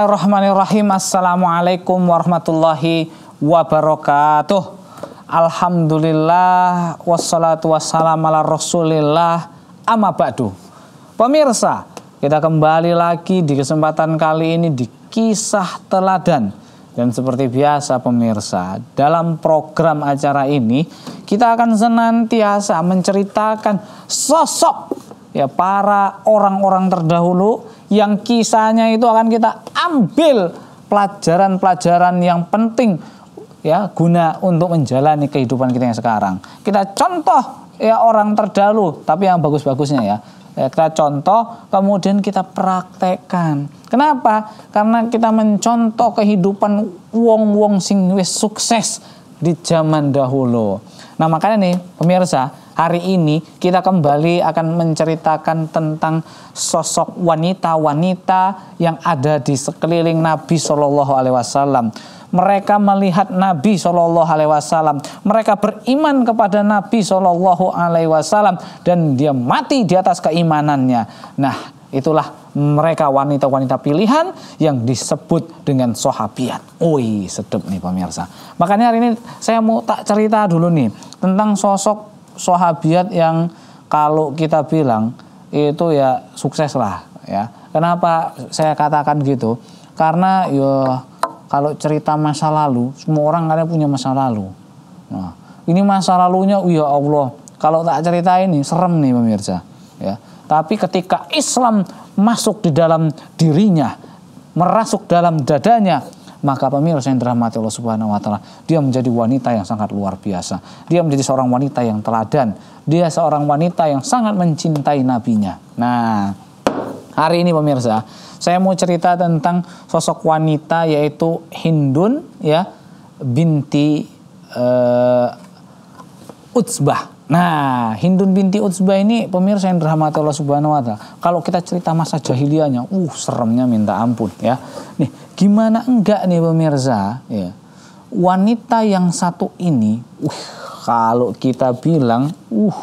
Bismillahirrahmanirrahim. Assalamualaikum warahmatullahi wabarakatuh. Alhamdulillah wassalatu wassalamu ala rasulillah amma ba'du. Pemirsa, kita kembali lagi di kesempatan kali ini di kisah teladan. Dan seperti biasa pemirsa, dalam program acara ini kita akan senantiasa menceritakan sosok ya para orang-orang terdahulu yang kisahnya itu akan kita ambil pelajaran-pelajaran yang penting ya guna untuk menjalani kehidupan kita yang sekarang. Kita contoh ya orang terdahulu tapi yang bagus-bagusnya ya. ya. Kita contoh kemudian kita praktekkan. Kenapa? Karena kita mencontoh kehidupan wong-wong sing wis sukses di zaman dahulu. Nah makanya nih pemirsa hari ini kita kembali akan menceritakan tentang sosok wanita-wanita yang ada di sekeliling Nabi Shallallahu Alaihi Wasallam. Mereka melihat Nabi Shallallahu Alaihi Wasallam, mereka beriman kepada Nabi Shallallahu Alaihi Wasallam dan dia mati di atas keimanannya. Nah, itulah mereka wanita-wanita pilihan yang disebut dengan sahabiat. Ui, sedep nih pemirsa. Makanya hari ini saya mau tak cerita dulu nih tentang sosok sahabiat yang kalau kita bilang itu ya sukses lah ya. Kenapa saya katakan gitu? Karena ya kalau cerita masa lalu, semua orang kan punya masa lalu. Nah, ini masa lalunya ya Allah, kalau tak cerita ini serem nih pemirsa ya. Tapi ketika Islam masuk di dalam dirinya, merasuk dalam dadanya, maka pemirsa yang dirahmati Allah Subhanahu wa taala, dia menjadi wanita yang sangat luar biasa. Dia menjadi seorang wanita yang teladan. Dia seorang wanita yang sangat mencintai nabinya. Nah, hari ini pemirsa, saya mau cerita tentang sosok wanita yaitu Hindun ya binti uh, Utsbah Nah, Hindun binti Utsbah ini pemirsa yang dirahmati Allah Subhanahu wa taala. Kalau kita cerita masa jahiliannya, uh seremnya minta ampun ya. Nih, gimana enggak nih pemirsa, ya. Wanita yang satu ini, uh kalau kita bilang, uh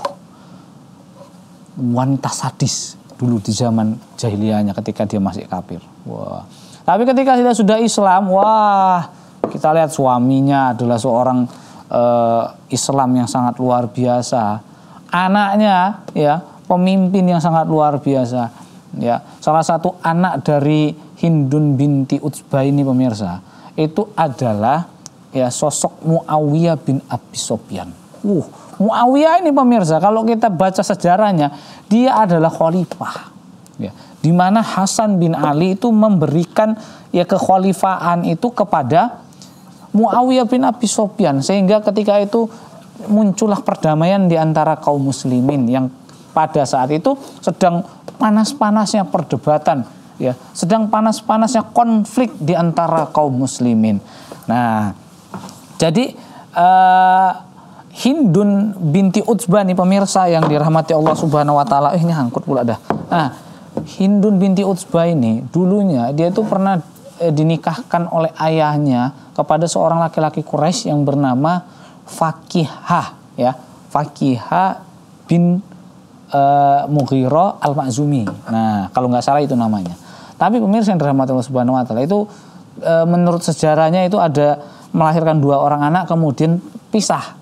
wanita sadis dulu di zaman jahiliyahnya ketika dia masih kafir. Wah. Tapi ketika dia sudah Islam, wah, kita lihat suaminya adalah seorang uh, Islam yang sangat luar biasa, anaknya ya pemimpin yang sangat luar biasa. Ya, salah satu anak dari Hindun binti Utsba ini pemirsa, itu adalah ya sosok Muawiyah bin Abi Sofyan. Uh, Muawiyah ini pemirsa, kalau kita baca sejarahnya, dia adalah khalifah. Ya, di mana Hasan bin Ali itu memberikan ya kekhalifaan itu kepada Muawiyah bin Abi Sofyan sehingga ketika itu muncullah perdamaian di antara kaum muslimin yang pada saat itu sedang panas-panasnya perdebatan ya sedang panas-panasnya konflik di antara kaum muslimin. Nah, jadi uh, Hindun binti Utsbah nih pemirsa yang dirahmati Allah Subhanahu wa taala. Eh, ini angkut pula dah. Nah, Hindun binti Utsbah ini dulunya dia itu pernah eh, dinikahkan oleh ayahnya kepada seorang laki-laki Quraisy yang bernama Fakihah ya Fakihah bin eh, Mughiro al Makzumi. Nah kalau nggak salah itu namanya. Tapi pemirsa yang dirahmati Allah Subhanahu Wa Taala itu eh, menurut sejarahnya itu ada melahirkan dua orang anak kemudian pisah.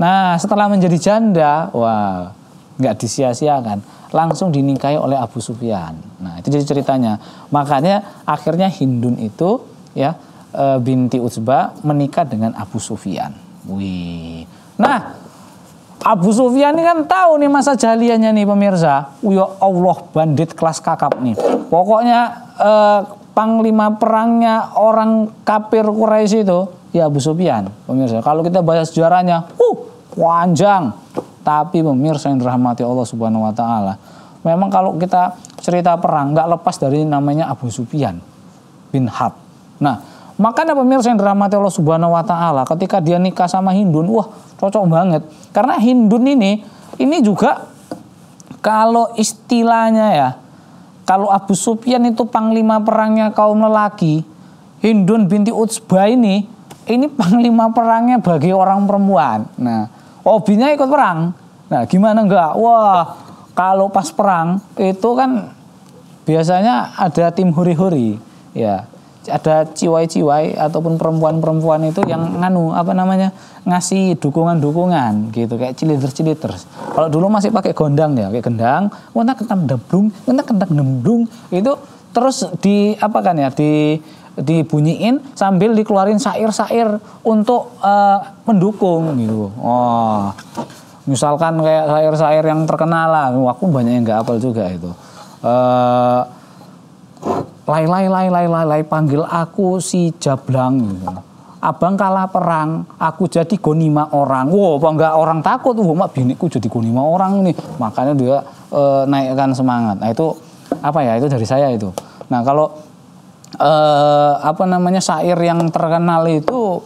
Nah setelah menjadi janda, wah nggak disia-siakan langsung dinikahi oleh Abu Sufyan nah itu jadi ceritanya makanya akhirnya Hindun itu ya e, binti Utsba menikah dengan Abu Sufyan wih nah Abu Sufyan ini kan tahu nih masa jahiliannya nih pemirsa. Ya Allah bandit kelas kakap nih. Pokoknya eh, panglima perangnya orang kafir Quraisy itu ya Abu Sufyan pemirsa. Kalau kita baca sejarahnya, uh panjang. Tapi pemirsa yang dirahmati Allah Subhanahu wa taala, memang kalau kita cerita perang nggak lepas dari namanya Abu Sufyan bin Harb. Nah, makanya pemirsa yang dirahmati Allah Subhanahu wa taala, ketika dia nikah sama Hindun, wah cocok banget. Karena Hindun ini ini juga kalau istilahnya ya, kalau Abu Sufyan itu panglima perangnya kaum lelaki, Hindun binti Utsba ini ini panglima perangnya bagi orang perempuan. Nah, hobinya ikut perang. Nah, gimana enggak? Wah, kalau pas perang itu kan biasanya ada tim huri-huri, ya. Ada ciwai-ciwai ataupun perempuan-perempuan itu yang nganu apa namanya? ngasih dukungan-dukungan gitu kayak ciliter-ciliter. Kalau dulu masih pakai gondang ya, kayak gendang, wena kentang demblung, wena kentang demblung itu terus di apa kan ya di dibunyiin sambil dikeluarin syair-syair untuk uh, mendukung gitu. Oh. Misalkan kayak syair-syair yang terkenal lah. Aku banyak yang nggak apal juga itu. Uh, eh, lai lai lai lai lai lai panggil aku si jablang gitu. Abang kalah perang, aku jadi gonima orang. Wow, apa enggak orang takut? Wow, mak biniku jadi gonima orang nih. Makanya dia e, naikkan semangat. Nah itu apa ya? Itu dari saya itu. Nah kalau eh, apa namanya syair yang terkenal itu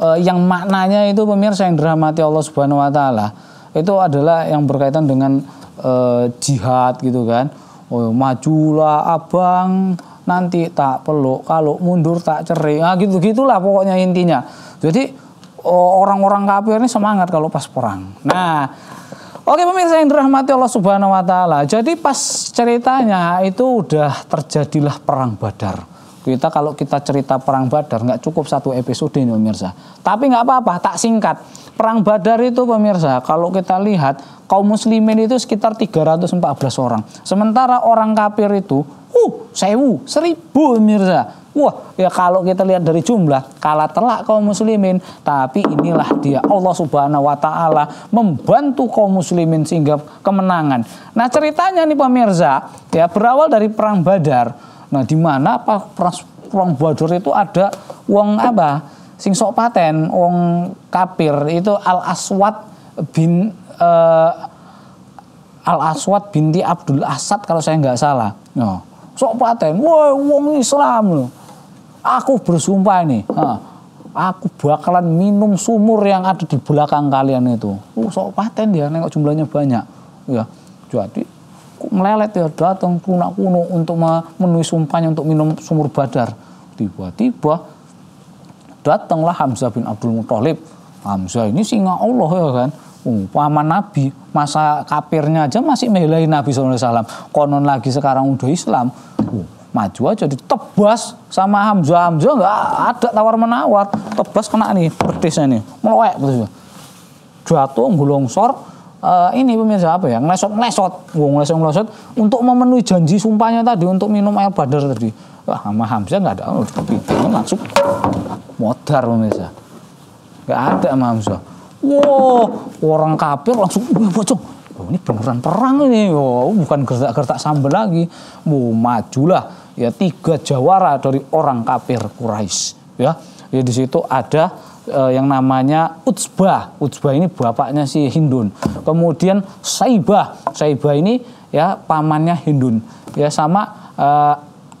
eh, yang maknanya itu pemirsa yang dirahmati Allah Subhanahu wa taala itu adalah yang berkaitan dengan eh, jihad gitu kan. Oh, majulah abang nanti tak peluk kalau mundur tak cerai nah, gitu gitulah pokoknya intinya jadi oh, orang-orang kafir ini semangat kalau pas perang nah Oke pemirsa yang dirahmati Allah Subhanahu wa taala. Jadi pas ceritanya itu udah terjadilah perang Badar. Kita kalau kita cerita perang Badar nggak cukup satu episode ini, pemirsa. Tapi nggak apa-apa, tak singkat. Perang Badar itu pemirsa, kalau kita lihat kaum muslimin itu sekitar 314 orang. Sementara orang kafir itu uh sewu, seribu pemirsa. Wah, ya kalau kita lihat dari jumlah, kalah telak kaum muslimin. Tapi inilah dia Allah Subhanahu wa taala membantu kaum muslimin sehingga kemenangan. Nah, ceritanya nih pemirsa, ya berawal dari perang Badar. Nah, di mana pas Wong Bodor itu ada uang apa? Sing sok paten, uang kapir itu Al Aswad bin uh, eh, Al Aswad binti Abdul Asad kalau saya nggak salah. No. Nah, sok paten, woi wong Islam loh. Aku bersumpah ini, ha, nah, aku bakalan minum sumur yang ada di belakang kalian itu. Uh, sok paten dia nengok jumlahnya banyak. Ya, jadi melelet ya datang kuno kuno untuk memenuhi sumpahnya untuk minum sumur badar. Tiba-tiba datanglah Hamzah bin Abdul Muthalib. Hamzah ini singa Allah ya kan. Uh, paman Nabi, masa kapirnya aja masih melai Nabi SAW. Konon lagi sekarang udah Islam. Uh, maju aja ditebas sama Hamzah. Hamzah nggak ada tawar-menawar. Tebas kena nih, pertisnya nih. Meloek. Jatuh, gulung sor, uh, ini pemirsa apa ya ngelesot ngelesot gue ngelesot ngelesot untuk memenuhi janji sumpahnya tadi untuk minum air badar tadi wah sama Hamzah nggak ada oh, itu kan langsung modar pemirsa nggak ada sama Hamzah wow orang kafir langsung gue bocong oh, ini beneran perang ini oh, bukan gertak-gertak sambel lagi mau majulah ya tiga jawara dari orang kafir Quraisy ya ya di situ ada uh, yang namanya Utsbah. Utsbah ini bapaknya si Hindun. Kemudian Saibah. Saibah ini ya pamannya Hindun. Ya sama uh,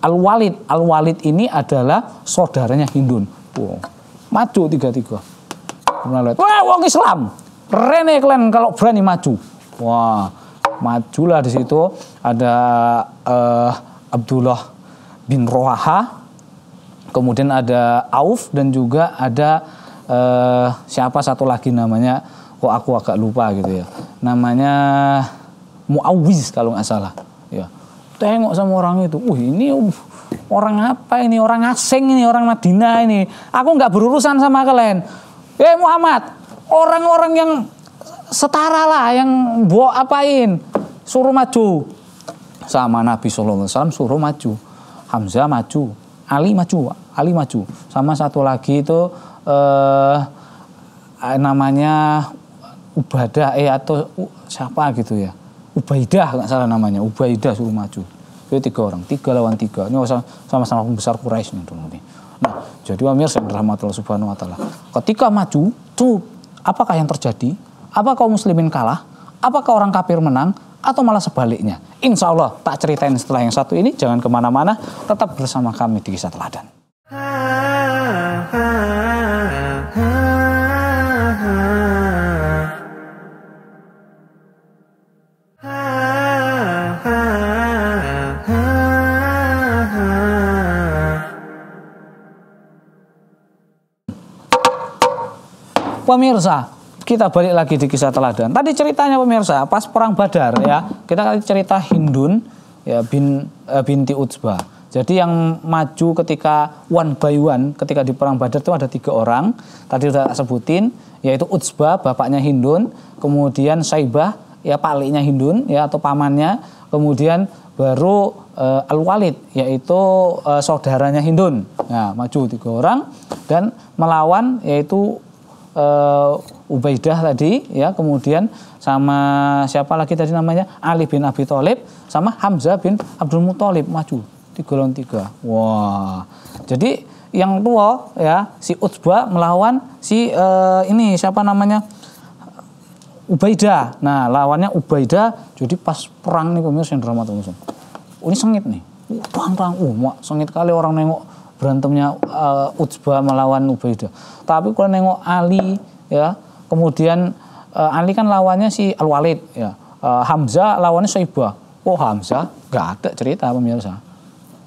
Al-Walid. Al-Walid ini adalah saudaranya Hindun. Wow. Maju tiga-tiga. Wah, wong Islam. Rene ya, kalian kalau berani maju. Wah, majulah di situ ada uh, Abdullah bin Rohaha kemudian ada Auf dan juga ada uh, siapa satu lagi namanya kok oh, aku agak lupa gitu ya namanya Muawiz kalau nggak salah ya tengok sama orang itu uh ini uh, orang apa ini orang asing ini orang Madinah ini aku nggak berurusan sama kalian eh Muhammad orang-orang yang setara lah yang buat apain suruh maju sama Nabi Sallallahu Alaihi Wasallam suruh maju Hamzah maju Ali maju Ali maju sama satu lagi itu Eh, eh, namanya Ubadah eh atau uh, siapa gitu ya. Ubaidah nggak salah namanya, Ubaidah suruh maju. Itu tiga orang, tiga lawan tiga. Ini sama-sama pembesar Quraisy nih dulu nih. Nah, jadi Amir yang dirahmati Subhanahu wa taala. Ketika maju, tuh apakah yang terjadi? Apa kaum muslimin kalah? Apakah orang kafir menang? atau malah sebaliknya. Insya Allah tak ceritain setelah yang satu ini, jangan kemana-mana, tetap bersama kami di kisah teladan. Pemirsa, kita balik lagi di kisah teladan. Tadi ceritanya pemirsa pas perang Badar ya. Kita kali cerita Hindun ya bin eh, binti Utsba Jadi yang maju ketika one by one ketika di perang Badar itu ada tiga orang. Tadi sudah sebutin yaitu Utsba bapaknya Hindun, kemudian Saibah ya paliknya Hindun ya atau pamannya, kemudian baru uh, Al-Walid yaitu uh, saudaranya Hindun. Nah, maju tiga orang dan melawan yaitu uh, Ubaidah tadi ya kemudian sama siapa lagi tadi namanya Ali bin Abi Thalib sama Hamzah bin Abdul Muthalib maju tiga lawan tiga wah jadi yang tua ya si Utsba melawan si uh, ini siapa namanya Ubaidah nah lawannya Ubaidah jadi pas perang nih pemirsa yang drama Allah ini sengit nih uh, perang perang uh sengit kali orang nengok berantemnya uh, Utsba melawan Ubaidah. Tapi kalau nengok Ali ya, kemudian uh, Ali kan lawannya si Al Walid ya. Uh, Hamzah lawannya Saibah. Oh Hamzah nggak ada cerita pemirsa.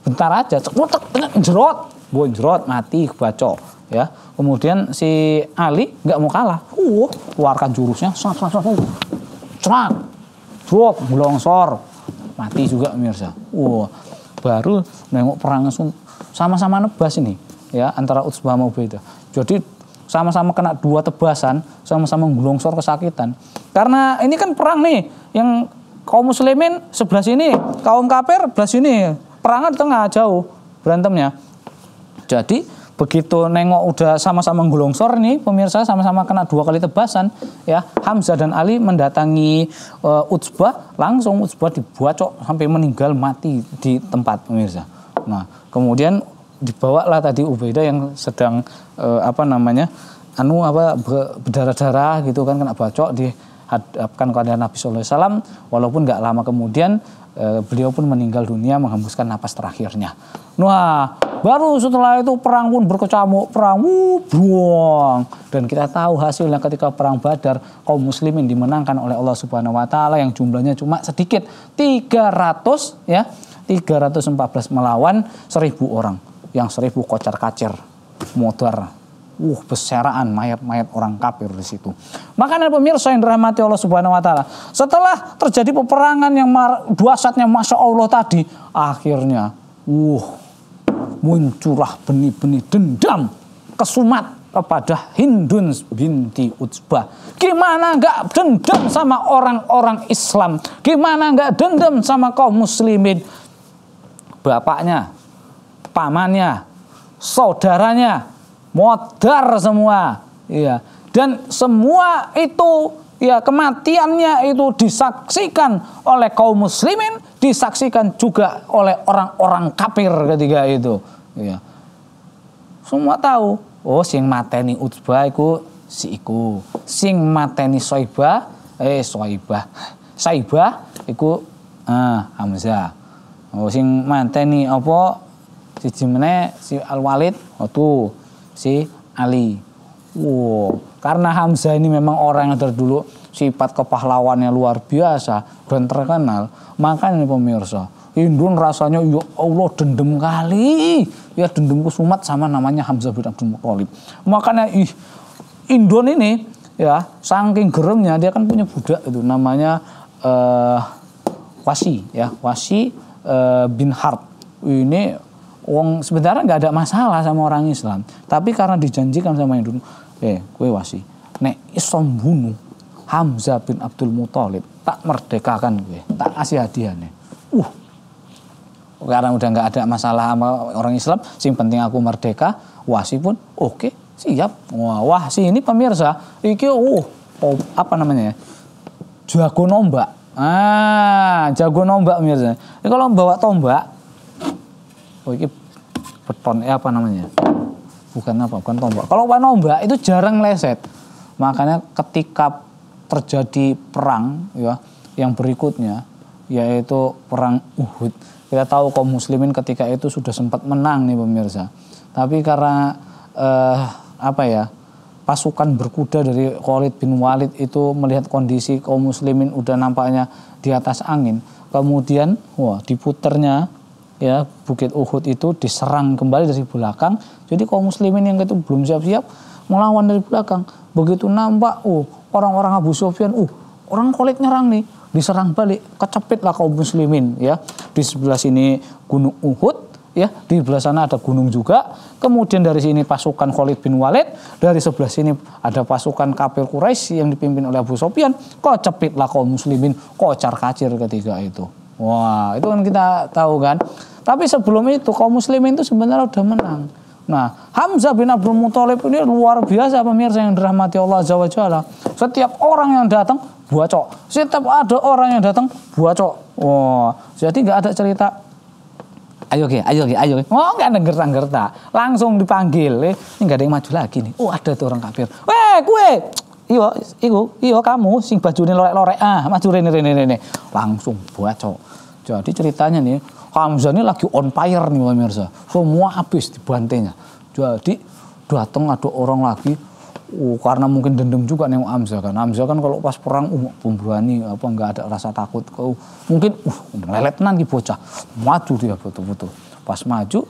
Bentar aja, cekotek, jerot, bon jerot mati baco ya. Kemudian si Ali nggak mau kalah. Uh, keluarkan jurusnya, sat, sat, sat, Cerak. Drop, melongsor, mati juga pemirsa. Oh, uh, baru nengok perang langsung sama-sama nebas ini ya antara Utsbah Maubah itu. Jadi sama-sama kena dua tebasan, sama-sama gelongsor kesakitan. Karena ini kan perang nih, yang kaum muslimin sebelah sini, kaum kafir sebelah sini. Perangnya di tengah jauh berantemnya. Jadi begitu nengok udah sama-sama gelongsor nih pemirsa sama-sama kena dua kali tebasan ya Hamzah dan Ali mendatangi uh, Utsbah langsung Utsbah dibuat cok sampai meninggal mati di tempat pemirsa. Nah, Kemudian dibawalah tadi Ubaidah yang sedang eh, apa namanya anu apa berdarah-darah gitu kan kena bacok dihadapkan kepada Nabi SAW walaupun nggak lama kemudian eh, beliau pun meninggal dunia menghembuskan napas terakhirnya. Nah baru setelah itu perang pun berkecamuk perang wubuang. dan kita tahu hasilnya ketika perang Badar kaum muslimin dimenangkan oleh Allah Subhanahu Wa Taala yang jumlahnya cuma sedikit 300 ya 314 melawan 1000 orang yang 1000 kocar kacir motor uh beseraan mayat-mayat orang kafir di situ. Maka Makanya pemirsa yang dirahmati Allah Subhanahu wa taala, setelah terjadi peperangan yang dua saatnya Masya Allah tadi, akhirnya uh muncullah benih-benih dendam kesumat kepada Hindun binti Utsbah. Gimana enggak dendam sama orang-orang Islam? Gimana enggak dendam sama kaum muslimin? bapaknya, pamannya, saudaranya, modar semua. ya Dan semua itu ya kematiannya itu disaksikan oleh kaum muslimin, disaksikan juga oleh orang-orang kafir ketika itu. ya Semua tahu, oh sing mateni Utbah iku si iku. Sing mateni Soibah, eh Soibah. Saibah iku eh, Hamzah oh sing manteni apa siji meneh si Al Walid oh si Ali wow karena Hamzah ini memang orang yang terdulu sifat kepahlawannya luar biasa dan terkenal ini pemirsa Indun rasanya ya Allah dendam kali. Ya dendam kusumat sama namanya Hamzah bin Abdul Muthalib. Makanya ih Indun ini ya saking geremnya dia kan punya budak itu namanya eh uh, Wasi ya, Wasi Eh, bin Hart ini wong sebenarnya nggak ada masalah sama orang Islam tapi karena dijanjikan sama yang dulu eh gue wasi nek Islam bunuh Hamzah bin Abdul Muthalib tak merdekakan gue tak kasih hadiahnya uh karena udah nggak ada masalah sama orang Islam sing penting aku merdeka wasi pun oke okay, siap wah, wah si ini pemirsa iki uh apa namanya ya jago nombak Ah, jago nombak mirza. Ini kalau bawa tombak, oh ini beton eh apa namanya? Bukan apa, bukan tombak. Kalau bawa nombak itu jarang leset. Makanya ketika terjadi perang ya yang berikutnya yaitu perang Uhud. Kita tahu kaum muslimin ketika itu sudah sempat menang nih pemirsa. Tapi karena eh, apa ya? pasukan berkuda dari Khalid bin Walid itu melihat kondisi kaum muslimin udah nampaknya di atas angin. Kemudian wah diputernya ya Bukit Uhud itu diserang kembali dari belakang. Jadi kaum muslimin yang itu belum siap-siap melawan dari belakang. Begitu nampak oh orang-orang Abu Sufyan, uh orang Khalid nyerang nih, diserang balik, kecepit lah kaum muslimin ya. Di sebelah sini Gunung Uhud, ya di sebelah sana ada gunung juga kemudian dari sini pasukan Khalid bin Walid dari sebelah sini ada pasukan kafir Quraisy yang dipimpin oleh Abu Sofyan kok cepitlah kaum muslimin Kok kocar kacir ketika itu wah itu kan kita tahu kan tapi sebelum itu kaum muslimin itu sebenarnya udah menang Nah, Hamzah bin Abdul Muthalib ini luar biasa pemirsa yang dirahmati Allah Azza wa Jalla. Setiap orang yang datang buacok. Setiap ada orang yang datang buacok. Wah, jadi nggak ada cerita ayo ke, ayo ke, ayo ke. Oh ada gertak gerta langsung dipanggil. Eh, ini enggak ada yang maju lagi nih. Oh ada tuh orang kafir. Weh, kue, iyo, iyo, iyo kamu sing baju ini lorek-lorek ah maju rene rene rene. Langsung buat cowok. Jadi ceritanya nih, Hamzah ini lagi on fire nih pemirsa. Semua habis dibantainya. Jadi datang ada orang lagi Uh, karena mungkin dendam juga nih Hamzah kan. Hamzah kan kalau pas perang uh, pemberani apa nggak ada rasa takut. Kau uh, mungkin uh lelet nanti bocah. Maju dia betul-betul. Pas maju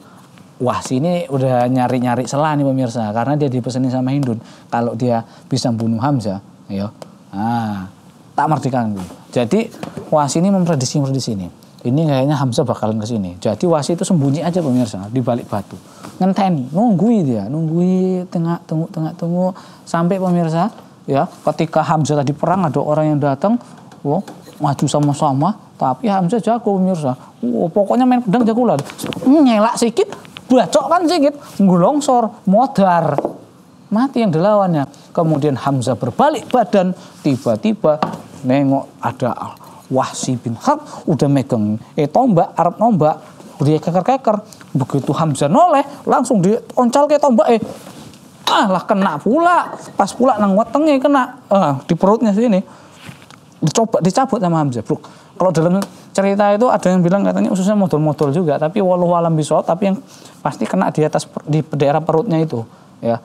Wah sini udah nyari-nyari selah nih pemirsa karena dia dipesenin sama Hindun kalau dia bisa bunuh Hamzah ya ah, tak merdeka Jadi Wah sini memprediksi memprediksi ini ini kayaknya Hamzah bakalan kesini. Jadi Wasi itu sembunyi aja pemirsa di balik batu. Ngenteni, nungguin dia, nungguin tengah tunggu tengah tunggu sampai pemirsa ya ketika Hamzah tadi perang ada orang yang datang, wo, oh, maju sama-sama tapi Hamzah jago pemirsa. wo oh, pokoknya main pedang jago lah. Nyelak sikit, bacok kan sikit, ngulongsor, modar. Mati yang dilawannya. Kemudian Hamzah berbalik badan, tiba-tiba nengok ada Wahsi bin Harb udah megang eh tombak Arab nombak dia keker-keker begitu Hamzah noleh langsung dioncal ke tombak eh ah lah kena pula pas pula nang wetenge kena eh, di perutnya sini dicoba dicabut sama Hamzah Bro, kalau dalam cerita itu ada yang bilang katanya ususnya motor-motor juga tapi walau alam bisa tapi yang pasti kena di atas di daerah perutnya itu ya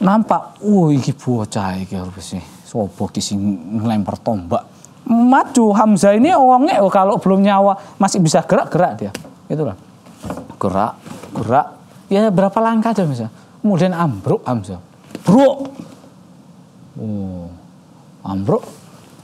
nampak wah ini bocah iki harus sih sobo disini ngelempar tombak maju Hamzah ini uangnya oh, kalau belum nyawa masih bisa gerak-gerak dia itulah gerak gerak ya berapa langkah aja misalnya kemudian ambruk Hamzah bruk oh ambruk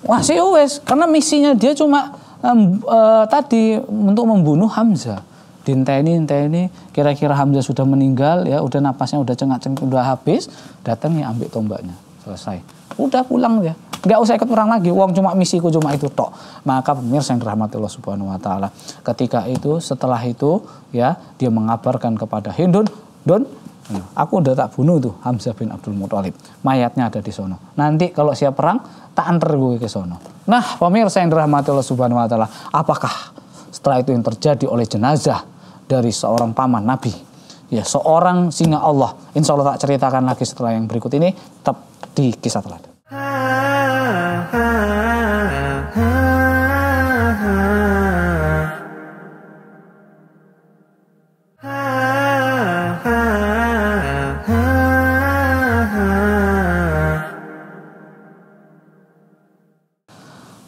masih oh, wes karena misinya dia cuma um, uh, tadi untuk membunuh Hamzah dinteni dinteni kira-kira Hamzah sudah meninggal ya udah napasnya udah cengak-cengak udah habis datang ya ambil tombaknya selesai udah pulang ya Nggak usah ikut perang lagi, uang cuma misiku cuma itu tok. Maka pemirsa yang dirahmati Allah Subhanahu wa taala, ketika itu setelah itu ya dia mengabarkan kepada Hindun, "Don, nah, aku udah tak bunuh tuh Hamzah bin Abdul Muthalib. Mayatnya ada di sono. Nanti kalau siap perang, tak antar gue ke sono." Nah, pemirsa yang dirahmati Allah Subhanahu wa taala, apakah setelah itu yang terjadi oleh jenazah dari seorang paman Nabi? Ya, seorang singa Allah. Insya Allah tak ceritakan lagi setelah yang berikut ini. Tetap di kisah teladan.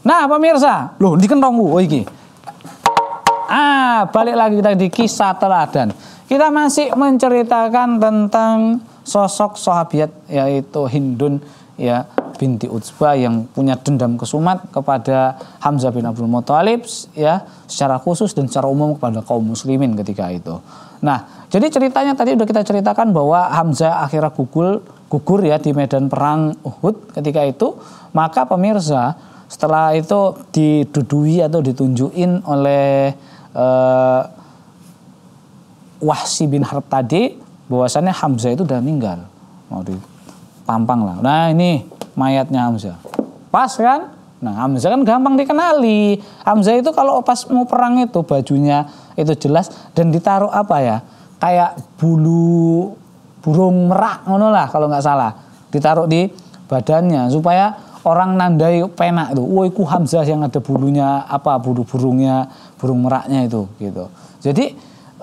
Nah, pemirsa, loh dikentong oh iki. Ah, balik lagi kita di kisah teladan. Kita masih menceritakan tentang sosok sahabat yaitu Hindun ya binti Utsbah yang punya dendam kesumat kepada Hamzah bin Abdul Muthalib ya secara khusus dan secara umum kepada kaum muslimin ketika itu. Nah, jadi ceritanya tadi sudah kita ceritakan bahwa Hamzah akhirnya gugur gugur ya di medan perang Uhud ketika itu, maka pemirsa setelah itu didudui atau ditunjukin oleh eh, Wahsi bin Harb tadi bahwasannya Hamzah itu sudah meninggal mau di pampang lah nah ini mayatnya Hamzah. Pas kan? Nah Hamzah kan gampang dikenali. Hamzah itu kalau pas mau perang itu bajunya itu jelas dan ditaruh apa ya? Kayak bulu burung merak ngono lah kalau nggak salah. Ditaruh di badannya supaya orang nandai penak itu. Woi ku Hamzah yang ada bulunya apa bulu burungnya burung meraknya itu gitu. Jadi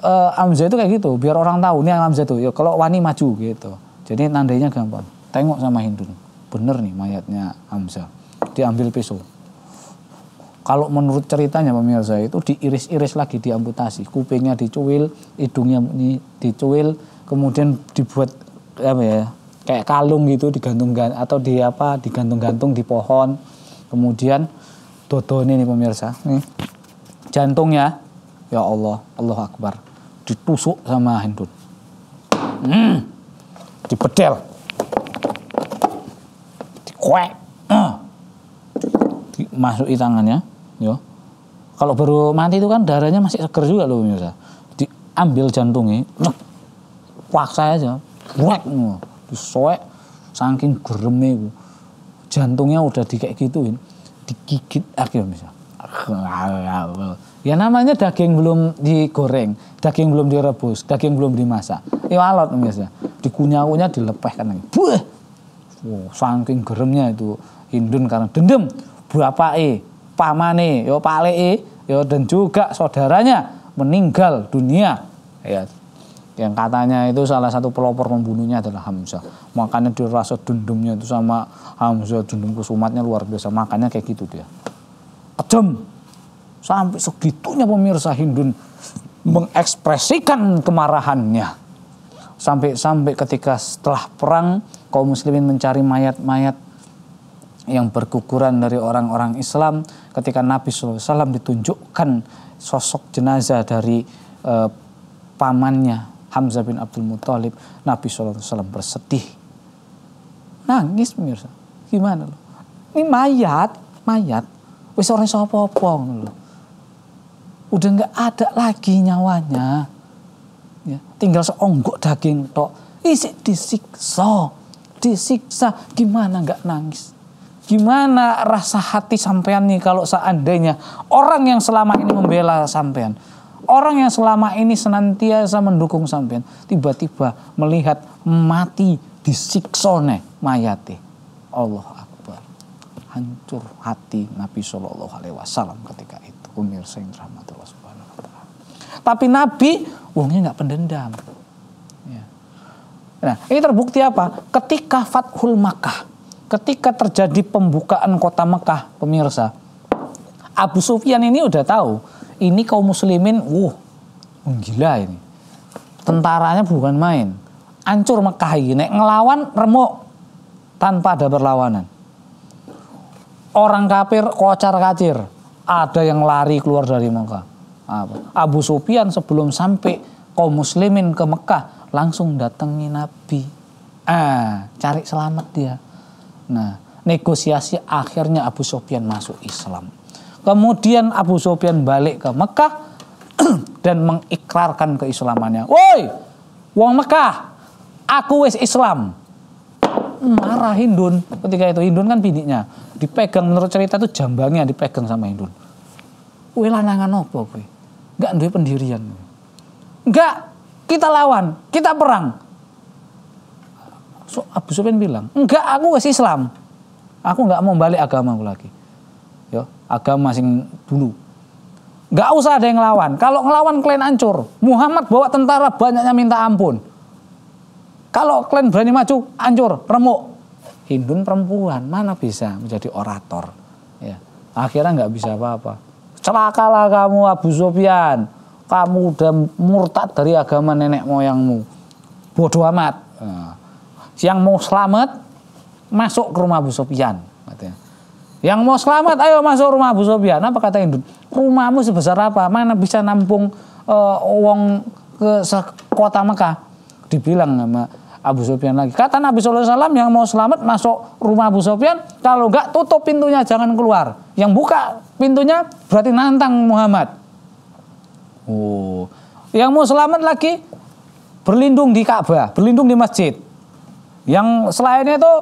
uh, Hamzah itu kayak gitu biar orang tahu nih Hamzah itu. Ya kalau wani maju gitu. Jadi nandainya gampang. Tengok sama Hindu bener nih mayatnya Hamzah. Diambil pisau. Kalau menurut ceritanya pemirsa itu diiris-iris lagi diamputasi, kupingnya dicuil, hidungnya dicuil, kemudian dibuat apa ya kayak kalung gitu digantung atau di apa digantung-gantung di pohon. Kemudian ini nih pemirsa, nih jantungnya ya Allah, Allah Akbar ditusuk sama hendut. Hmm, dipedel kuek uh. masuki tangannya yo kalau baru mati itu kan darahnya masih seger juga loh pemirsa diambil jantungnya paksa aja kuek disoek saking geremnya jantungnya udah di kayak gituin digigit akhirnya bisa ya namanya daging belum digoreng, daging belum direbus, daging belum dimasak. Ini walot biasa. Dikunyah-kunyah dilepehkan lagi. Buah, Wow, saking geremnya itu Hindun karena dendam paman pamane, yo e yo dan juga saudaranya meninggal dunia. Ya. Yang katanya itu salah satu pelopor pembunuhnya adalah Hamzah. Makanya dirasa rasa dendamnya itu sama Hamzah, dendam kesumatnya luar biasa. Makanya kayak gitu dia. Kejam. Sampai segitunya pemirsa Hindun mengekspresikan kemarahannya. Sampai-sampai ketika setelah perang kaum muslimin mencari mayat-mayat yang berkukuran dari orang-orang Islam ketika Nabi SAW ditunjukkan sosok jenazah dari e, pamannya Hamzah bin Abdul Muthalib Nabi SAW bersedih nangis pemirsa gimana lo ini mayat mayat wis orang sopopong lo udah nggak ada lagi nyawanya ya, tinggal seonggok daging tok isi disiksa disiksa, gimana nggak nangis? Gimana rasa hati sampean nih kalau seandainya orang yang selama ini membela sampean, orang yang selama ini senantiasa mendukung sampean, tiba-tiba melihat mati disiksone mayate. Allah Akbar. Hancur hati Nabi Shallallahu Alaihi Wasallam ketika itu. Umir Sayyidina Rahmatullah Subhanahu Wa Taala. Tapi Nabi, uangnya nggak pendendam Nah, ini terbukti apa? Ketika Fathul Makkah, ketika terjadi pembukaan kota Mekah, pemirsa, Abu Sufyan ini udah tahu, ini kaum muslimin, wuh, gila ini. Tentaranya bukan main. Ancur Mekah ini, ngelawan remuk tanpa ada perlawanan. Orang kafir kocar kacir, ada yang lari keluar dari Mekah. Abu Sufyan sebelum sampai kaum muslimin ke Mekah, langsung datangi Nabi. Ah, cari selamat dia. Nah, negosiasi akhirnya Abu Sofyan masuk Islam. Kemudian Abu Sofyan balik ke Mekah dan mengikrarkan keislamannya. Woi, wong Mekah, aku wis Islam. Marah Hindun ketika itu. Hindun kan bidiknya. Dipegang menurut cerita itu jambangnya dipegang sama Hindun. Wela lanangan apa kowe? Enggak duwe pendirian. Enggak, kita lawan, kita perang. So, Abu Sufyan bilang, enggak aku masih Islam. Aku enggak mau balik agama lagi. Yo, agama sing dulu. Enggak usah ada yang lawan Kalau ngelawan kalian hancur. Muhammad bawa tentara banyaknya minta ampun. Kalau kalian berani maju, hancur, remuk. Hindun perempuan, mana bisa menjadi orator. Ya. Akhirnya nggak bisa apa-apa. Celakalah kamu Abu Sufyan kamu udah murtad dari agama nenek moyangmu. Bodoh amat. Ah. Yang mau selamat masuk ke rumah Abu Sofyan Yang mau selamat ayo masuk rumah Abu Sofyan. Apa kata Indun? Rumahmu sebesar apa? Mana bisa nampung uh, eh, uang ke kota Mekah? Dibilang sama Abu Sofyan lagi. Kata Nabi SAW yang mau selamat masuk rumah Abu Sofyan, kalau enggak tutup pintunya jangan keluar. Yang buka pintunya berarti nantang Muhammad. Oh. Yang mau selamat lagi berlindung di Ka'bah, berlindung di masjid. Yang selainnya itu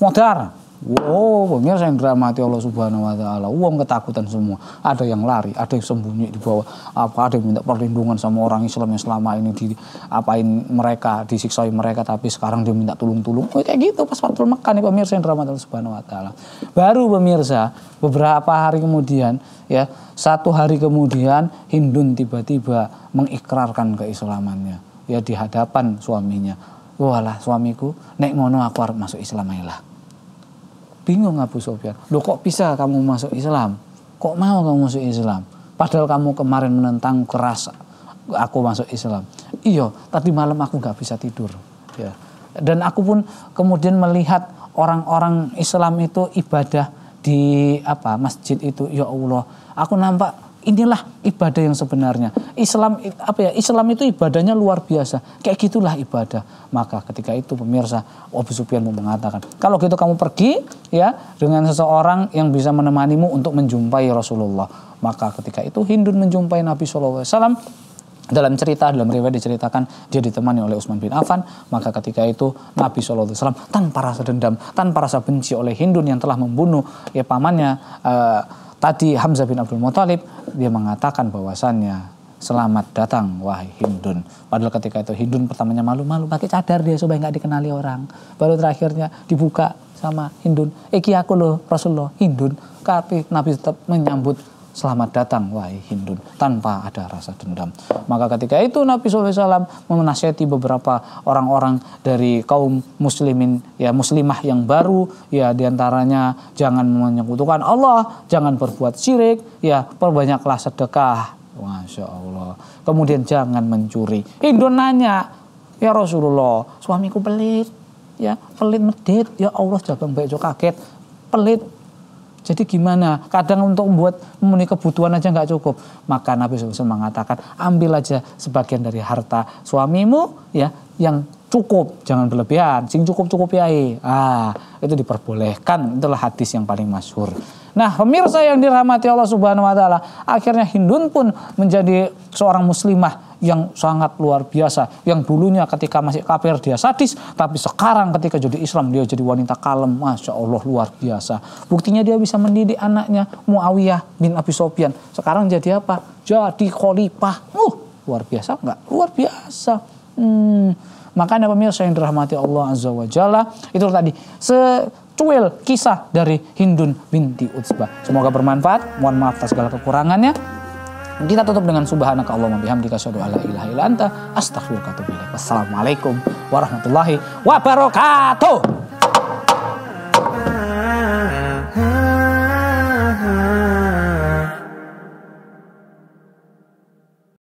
modar. Wow, pemirsa yang dirahmati Allah Subhanahu wa taala. Uang ketakutan semua. Ada yang lari, ada yang sembunyi di bawah apa ada yang minta perlindungan sama orang Islam yang selama ini di apain mereka, disiksa mereka tapi sekarang dia minta tolong tulung Oh, kayak gitu pas waktu makan nih pemirsa yang dirahmati Allah Subhanahu wa taala. Baru pemirsa beberapa hari kemudian ya, satu hari kemudian Hindun tiba-tiba mengikrarkan keislamannya ya di hadapan suaminya. Walah suamiku, nek ngono aku harus masuk Islam lah Bingung Abu Sofyan. Loh kok bisa kamu masuk Islam? Kok mau kamu masuk Islam? Padahal kamu kemarin menentang keras aku masuk Islam. Iya, tadi malam aku gak bisa tidur. Ya. Dan aku pun kemudian melihat orang-orang Islam itu ibadah di apa masjid itu ya Allah. Aku nampak inilah ibadah yang sebenarnya. Islam apa ya? Islam itu ibadahnya luar biasa. Kayak gitulah ibadah. Maka ketika itu pemirsa Abu Sufyan mau mengatakan, kalau gitu kamu pergi ya dengan seseorang yang bisa menemanimu untuk menjumpai Rasulullah. Maka ketika itu Hindun menjumpai Nabi Shallallahu Alaihi Wasallam dalam cerita dalam riwayat diceritakan dia ditemani oleh Utsman bin Affan maka ketika itu Nabi saw tanpa rasa dendam tanpa rasa benci oleh Hindun yang telah membunuh ya pamannya uh, Tadi Hamzah bin Abdul Muthalib dia mengatakan bahwasannya selamat datang wahai Hindun. Padahal ketika itu Hindun pertamanya malu-malu pakai cadar dia supaya nggak dikenali orang. Baru terakhirnya dibuka sama Hindun. Eki aku loh Rasulullah Hindun. Tapi Nabi tetap menyambut selamat datang wahai Hindun tanpa ada rasa dendam. Maka ketika itu Nabi SAW menasihati beberapa orang-orang dari kaum muslimin ya muslimah yang baru ya diantaranya jangan menyekutukan Allah, jangan berbuat syirik, ya perbanyaklah sedekah. Masya Allah. Kemudian jangan mencuri. Hindun nanya, ya Rasulullah suamiku pelit ya pelit medit ya Allah jabang baik jo kaget pelit jadi gimana? Kadang untuk membuat memenuhi kebutuhan aja nggak cukup. Maka Nabi SAW mengatakan, ambil aja sebagian dari harta suamimu ya yang cukup, jangan berlebihan. Sing cukup-cukup ya eh. Ah, itu diperbolehkan. Itulah hadis yang paling masyhur. Nah, pemirsa yang dirahmati Allah Subhanahu wa taala, akhirnya Hindun pun menjadi seorang muslimah yang sangat luar biasa. Yang dulunya ketika masih kafir dia sadis, tapi sekarang ketika jadi Islam dia jadi wanita kalem. Masya Allah luar biasa. Buktinya dia bisa mendidik anaknya Muawiyah bin Abi Sofyan. Sekarang jadi apa? Jadi khalifah. Uh, luar biasa nggak? Luar biasa. Hmm maka Anda pemirsa yang dirahmati Allah Azza wa Jalla, itu tadi secuil kisah dari Hindun binti Utsbah. Semoga bermanfaat. Mohon maaf atas segala kekurangannya. Kita tutup dengan subhanaka Allahumma bihamdika asyhadu alla ilaha illa anta astaghfiruka wa atubu Wassalamualaikum warahmatullahi wabarakatuh.